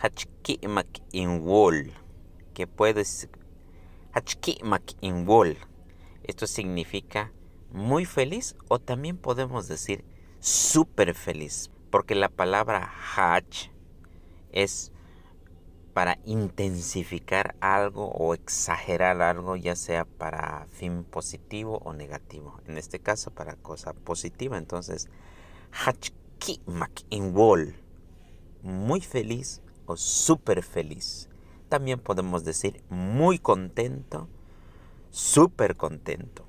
Hachkimak wall, que puedes. Hachkimak wall, Esto significa muy feliz o también podemos decir súper feliz, porque la palabra Hach es para intensificar algo o exagerar algo, ya sea para fin positivo o negativo. En este caso, para cosa positiva. Entonces, Hachkimak wall, muy feliz o súper feliz. También podemos decir muy contento, súper contento.